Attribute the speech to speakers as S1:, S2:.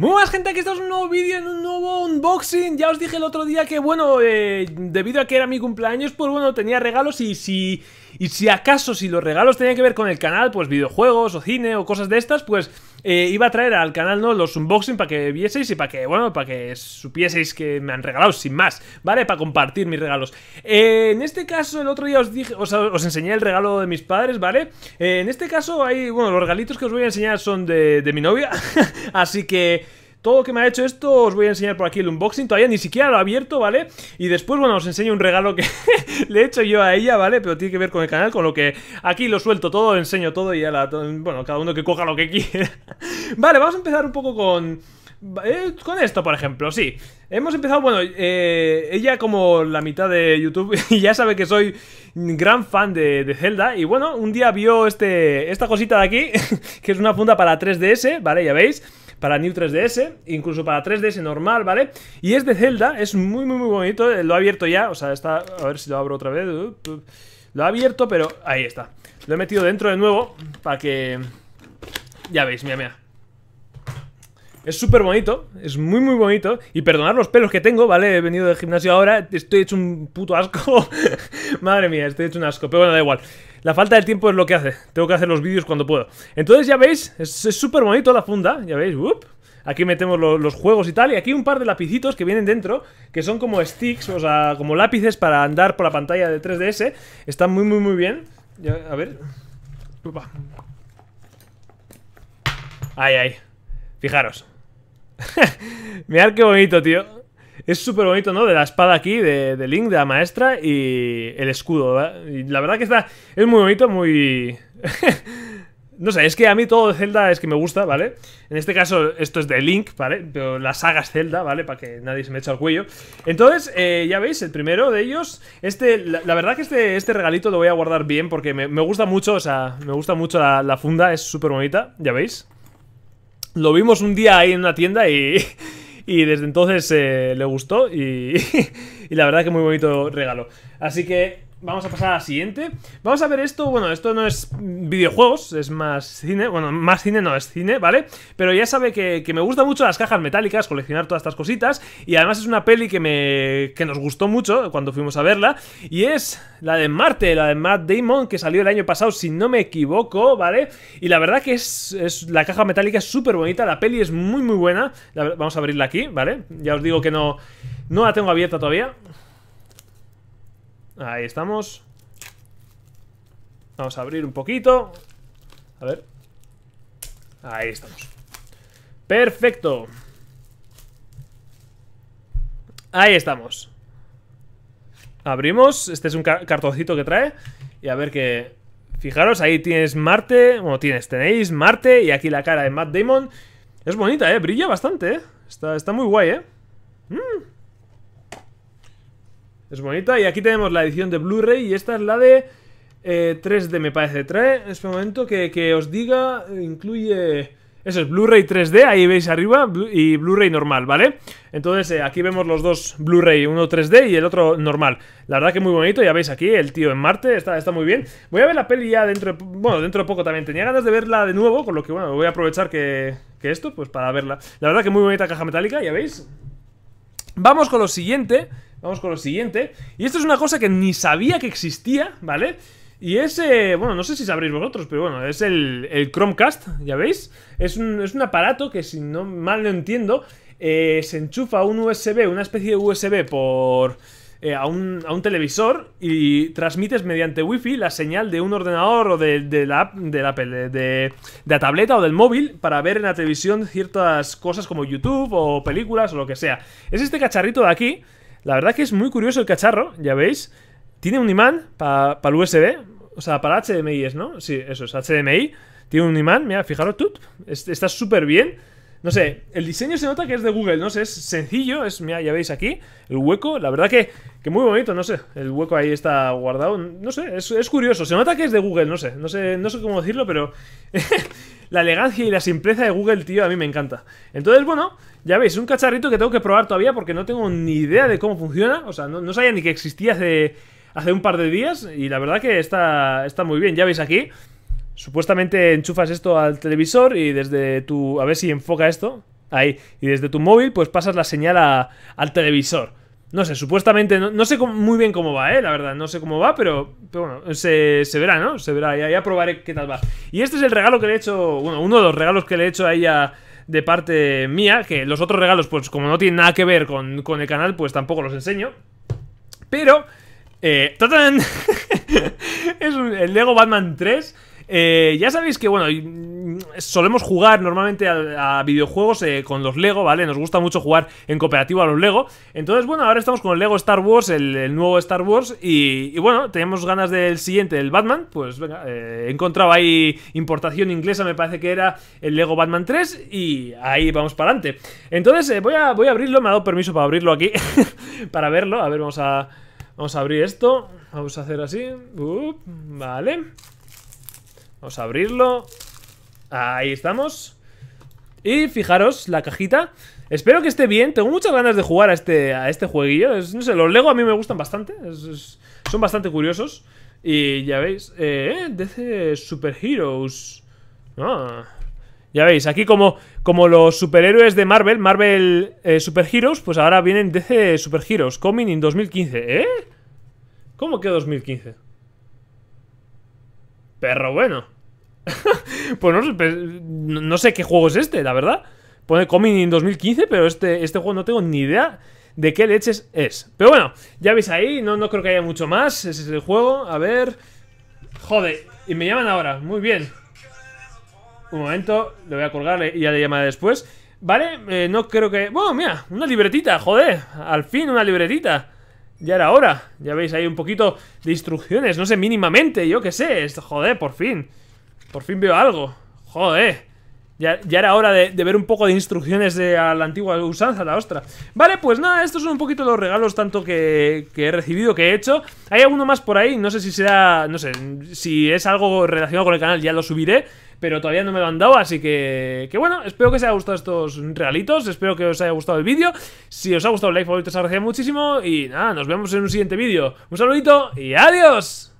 S1: Muy buenas gente, aquí estamos en un nuevo vídeo, en un nuevo unboxing Ya os dije el otro día que bueno, eh, debido a que era mi cumpleaños, pues bueno, tenía regalos y si, y si acaso, si los regalos tenían que ver con el canal, pues videojuegos o cine o cosas de estas, pues eh, iba a traer al canal ¿no? los unboxing para que vieseis y para que, bueno, para que supieseis que me han regalado sin más, ¿vale? Para compartir mis regalos. Eh, en este caso, el otro día os dije, os, enseñé el regalo de mis padres, ¿vale? Eh, en este caso, hay, bueno, los regalitos que os voy a enseñar son de, de mi novia, así que... Todo lo que me ha hecho esto os voy a enseñar por aquí el unboxing. Todavía ni siquiera lo he abierto, ¿vale? Y después, bueno, os enseño un regalo que le he hecho yo a ella, ¿vale? Pero tiene que ver con el canal, con lo que aquí lo suelto todo, enseño todo y ya la... Bueno, cada uno que coja lo que quiera. vale, vamos a empezar un poco con... Eh, con esto, por ejemplo, sí. Hemos empezado, bueno, eh, ella como la mitad de YouTube ya sabe que soy gran fan de, de, Zelda y bueno, un día vio este, esta cosita de aquí, que es una funda para 3DS, ¿vale? Ya veis para New 3DS, incluso para 3DS normal, ¿vale? Y es de Zelda, es muy, muy, muy bonito. Eh, lo ha abierto ya, o sea, está. A ver si lo abro otra vez. Lo ha abierto, pero ahí está. Lo he metido dentro de nuevo para que. Ya veis, mira, mira. Es súper bonito, es muy muy bonito Y perdonad los pelos que tengo, ¿vale? He venido del gimnasio ahora, estoy hecho un puto asco Madre mía, estoy hecho un asco. Pero bueno, da igual. La falta de tiempo es lo que hace. Tengo que hacer los vídeos cuando puedo. Entonces, ya veis, es súper bonito la funda. Ya veis, Aquí metemos los juegos y tal. Y aquí un par de lapicitos que vienen dentro, que son como sticks, o sea, como lápices para andar por la pantalla de 3DS. Están muy, muy, muy bien. a ver. Ay, ay. Fijaros. Mirad qué bonito, tío. Es súper bonito, ¿no? De la espada aquí, de, Link, de la maestra y el escudo. ¿verdad? Y la verdad que está. Es muy bonito, muy. no sé, es que a mí todo de Zelda es que me gusta, ¿vale? En este caso, esto es de Link, ¿vale? Pero la saga es Zelda, ¿vale? Para que nadie se me eche al cuello. Entonces, eh, ya veis, el primero de ellos. Este, la, verdad que este, este regalito lo voy a guardar bien porque me, gusta mucho, o sea, me gusta mucho la, la funda, es súper bonita, ya veis. Lo vimos un día ahí en una tienda y. Y desde entonces eh, le gustó y, y la verdad que muy bonito regalo. Así que Vamos a pasar a la siguiente. Vamos a ver esto. Bueno, esto no es videojuegos, es más cine. Bueno, más cine no es cine, ¿vale? Pero ya sabe que, me gustan mucho las cajas metálicas, coleccionar todas estas cositas. Y además es una peli que, me, que nos gustó mucho cuando fuimos a verla. Y es la de Marte, la de Matt Damon, que salió el año pasado, si no me equivoco, ¿vale? Y la verdad que es, la caja metálica es súper bonita. La peli es muy, muy buena. vamos a abrirla aquí, ¿vale? Ya os digo que no, no la tengo abierta todavía. Ahí estamos. Vamos a abrir un poquito. A ver. Ahí estamos. Perfecto. Ahí estamos. Abrimos. Este es un cartoncito que trae. Y a ver que... Fijaros, ahí tienes Marte. Bueno, tienes, tenéis Marte. Y aquí la cara de Matt Damon. Es bonita, ¿eh? Brilla bastante, ¿eh? Está, está muy guay, ¿eh? Mmm. Es bonita. Y aquí tenemos la edición de Blu-ray y esta es la de 3D, eh, me parece. Trae, en este momento que, os diga, incluye... Eso es Blu-ray 3D, ahí veis arriba, y Blu-ray normal, ¿vale? Entonces eh, aquí vemos los dos Blu-ray, uno 3D y el otro normal. La verdad que muy bonito, ya veis aquí, el tío en Marte, está, está muy bien. Voy a ver la peli ya dentro de, bueno, dentro de poco también. Tenía ganas de verla de nuevo, con lo que bueno, voy a aprovechar que, que esto, pues para verla. La verdad que muy bonita caja metálica, ya veis. Vamos con lo siguiente Vamos con lo siguiente. Y esto es una cosa que ni sabía que existía, ¿vale? Y es, eh, bueno, no sé si sabréis vosotros, pero bueno, es el, el Chromecast, ¿ya veis? Es un, es un, aparato que, si no mal no entiendo, eh, se enchufa un USB, una especie de USB por... Eh, a, un, a, un, televisor y transmites mediante wifi la señal de un ordenador o de, la, de la, de, de, la tableta o del móvil para ver en la televisión ciertas cosas como YouTube o películas o lo que sea. Es este cacharrito de aquí la verdad que es muy curioso el cacharro, ya veis. Tiene un imán para el USB. O sea, para HDMI es, ¿no? Sí, eso es, HDMI. Tiene un imán, mira, fijaros, tú, está súper bien. No sé, el diseño se nota que es de Google, no sé, es sencillo, es, mira, ya veis aquí, el hueco, la verdad que, que muy bonito, no sé, el hueco ahí está guardado, no sé, es, es curioso, se nota que es de Google, no sé, no sé, no sé cómo decirlo, pero la elegancia y la simpleza de Google, tío, a mí me encanta. Entonces, bueno, ya veis, un cacharrito que tengo que probar todavía porque no tengo ni idea de cómo funciona. O sea, no, no sabía ni que existía hace, hace un par de días y la verdad que está, está muy bien. Ya veis aquí, supuestamente enchufas esto al televisor y desde tu... A ver si enfoca esto. Ahí. Y desde tu móvil, pues pasas la señal al televisor. No sé, supuestamente, no, sé muy bien cómo va, ¿eh? La verdad, no sé cómo va, pero, pero bueno, se, verá, ¿no? Se verá, ya, probaré qué tal va. Y este es el regalo que le he hecho, bueno, uno de los regalos que le he hecho a ella de parte mía, que los otros regalos, pues como no tienen nada que ver con, el canal, pues tampoco los enseño. Pero, eh, es el Lego Batman 3. Eh, ya sabéis que, bueno, Mm, solemos jugar normalmente a, videojuegos eh, con los Lego, ¿vale? Nos gusta mucho jugar en cooperativo a los Lego. Entonces, bueno, ahora estamos con el Lego Star Wars, el, nuevo Star Wars. Y, bueno, tenemos ganas del siguiente, el Batman. Pues venga, eh, he encontrado ahí importación inglesa, me parece que era el Lego Batman 3. Y ahí vamos para adelante. Entonces, eh, voy, a, voy a abrirlo, me ha dado permiso para abrirlo aquí, para verlo. A ver, vamos a, vamos a abrir esto. Vamos a hacer así. vale. Vamos a abrirlo. Ahí estamos Y fijaros, la cajita Espero que esté bien, tengo muchas ganas de jugar a este, a este jueguillo No sé, los Lego a mí me gustan bastante Son bastante curiosos Y ya veis, eh, eh DC Super Heroes ah, Ya veis, aquí como, como los superhéroes de Marvel Marvel Superheroes, Super pues ahora vienen DC Super Heroes Coming in 2015, ¿eh? ¿Cómo que 2015? Perro bueno pues no, sé qué juego es este, la verdad. Pone Coming en 2015, pero este, este juego no tengo ni idea de qué leches es. Pero bueno, ya veis ahí, no, no creo que haya mucho más. Ese es el juego, a ver... Joder, y me llaman ahora, muy bien. Un momento, le voy a colgar y ya le llamaré después. Vale, eh, no creo que... Bueno, mira, una libretita, joder, al fin una libretita. Ya era hora, ya veis ahí un poquito de instrucciones, no sé, mínimamente, yo qué sé, joder, por fin. Por fin veo algo. Joder. Ya, era hora de, ver un poco de instrucciones de a la antigua usanza, la ostra. Vale, pues nada, estos son un poquito los regalos tanto que, he recibido, que he hecho. Hay alguno más por ahí, no sé si será, no sé, si es algo relacionado con el canal ya lo subiré, pero todavía no me lo han dado, así que, que bueno, espero que os haya gustado estos regalitos, espero que os haya gustado el vídeo. Si os ha gustado el like, favorito, os agradecería muchísimo y nada, nos vemos en un siguiente vídeo. Un saludito y adiós.